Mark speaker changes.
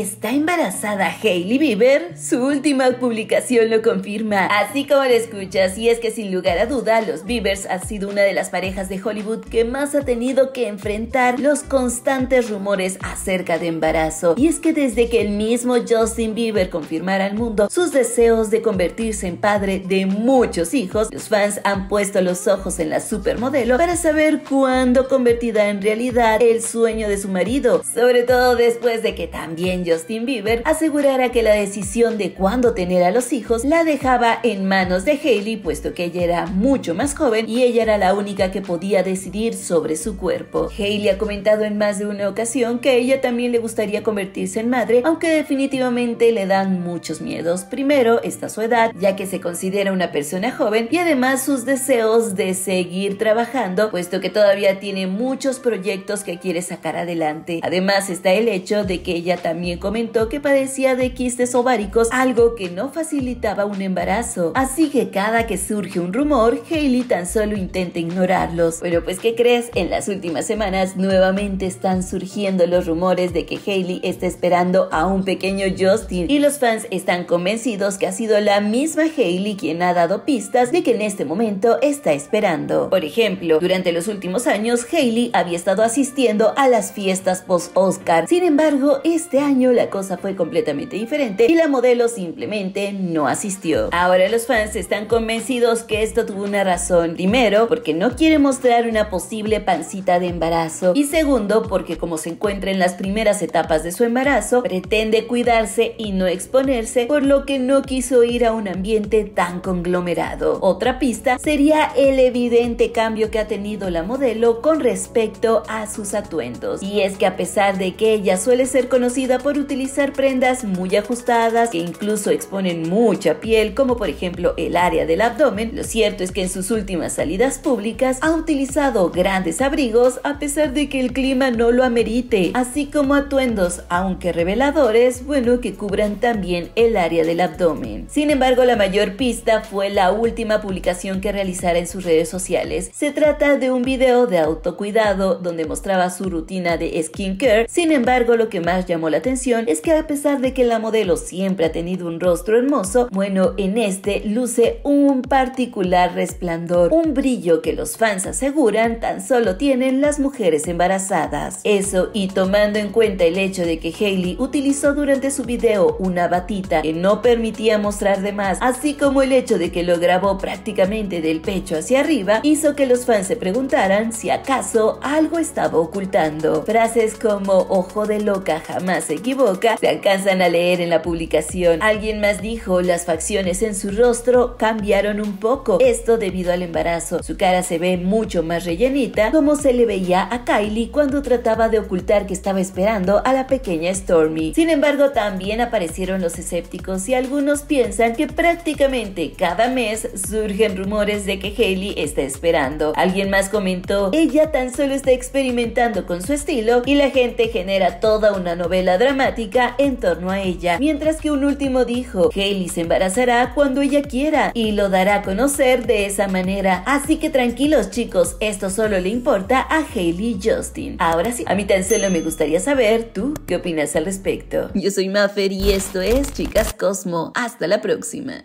Speaker 1: está embarazada Hailey Bieber? Su última publicación lo confirma, así como lo escuchas, y es que sin lugar a duda, los Biebers ha sido una de las parejas de Hollywood que más ha tenido que enfrentar los constantes rumores acerca de embarazo. Y es que desde que el mismo Justin Bieber confirmara al mundo sus deseos de convertirse en padre de muchos hijos, los fans han puesto los ojos en la supermodelo para saber cuándo convertirá en realidad el sueño de su marido, sobre todo después de que también Justin Bieber asegurara que la decisión de cuándo tener a los hijos la dejaba en manos de Hailey, puesto que ella era mucho más joven y ella era la única que podía decidir sobre su cuerpo. Hailey ha comentado en más de una ocasión que ella también le gustaría convertirse en madre, aunque definitivamente le dan muchos miedos. Primero, está su edad, ya que se considera una persona joven, y además sus deseos de seguir trabajando, puesto que todavía tiene muchos proyectos que quiere sacar adelante. Además está el hecho de que ella también comentó que padecía de quistes ováricos, algo que no facilitaba un embarazo. Así que cada que surge un rumor, Hailey tan solo intenta ignorarlos. Pero pues, ¿qué crees? En las últimas semanas nuevamente están surgiendo los rumores de que Hailey está esperando a un pequeño Justin y los fans están convencidos que ha sido la misma Hailey quien ha dado pistas de que en este momento está esperando. Por ejemplo, durante los últimos años Hailey había estado asistiendo a las fiestas post-Oscar. Sin embargo, este año la cosa fue completamente diferente y la modelo simplemente no asistió. Ahora los fans están convencidos que esto tuvo una razón. Primero, porque no quiere mostrar una posible pancita de embarazo. Y segundo, porque como se encuentra en las primeras etapas de su embarazo, pretende cuidarse y no exponerse, por lo que no quiso ir a un ambiente tan conglomerado. Otra pista sería el evidente cambio que ha tenido la modelo con respecto a sus atuendos. Y es que a pesar de que ella suele ser conocida por utilizar prendas muy ajustadas que incluso exponen mucha piel, como por ejemplo el área del abdomen, lo cierto es que en sus últimas salidas públicas ha utilizado grandes abrigos a pesar de que el clima no lo amerite, así como atuendos, aunque reveladores, bueno, que cubran también el área del abdomen. Sin embargo, la mayor pista fue la última publicación que realizara en sus redes sociales. Se trata de un video de autocuidado donde mostraba su rutina de skincare, sin embargo, lo que más llamó la atención es que a pesar de que la modelo siempre ha tenido un rostro hermoso, bueno, en este luce un particular resplandor, un brillo que los fans aseguran tan solo tienen las mujeres embarazadas. Eso y tomando en cuenta el hecho de que Hailey utilizó durante su video una batita que no permitía mostrar de más, así como el hecho de que lo grabó prácticamente del pecho hacia arriba, hizo que los fans se preguntaran si acaso algo estaba ocultando. Frases como ojo de loca jamás seguí boca, se alcanzan a leer en la publicación. Alguien más dijo, las facciones en su rostro cambiaron un poco, esto debido al embarazo. Su cara se ve mucho más rellenita, como se le veía a Kylie cuando trataba de ocultar que estaba esperando a la pequeña Stormy. Sin embargo, también aparecieron los escépticos y algunos piensan que prácticamente cada mes surgen rumores de que Hailey está esperando. Alguien más comentó, ella tan solo está experimentando con su estilo y la gente genera toda una novela dramática en torno a ella, mientras que un último dijo, Hailey se embarazará cuando ella quiera y lo dará a conocer de esa manera. Así que tranquilos chicos, esto solo le importa a Hailey y Justin. Ahora sí, a mí tan solo me gustaría saber tú qué opinas al respecto. Yo soy Maffer y esto es Chicas Cosmo. Hasta la próxima.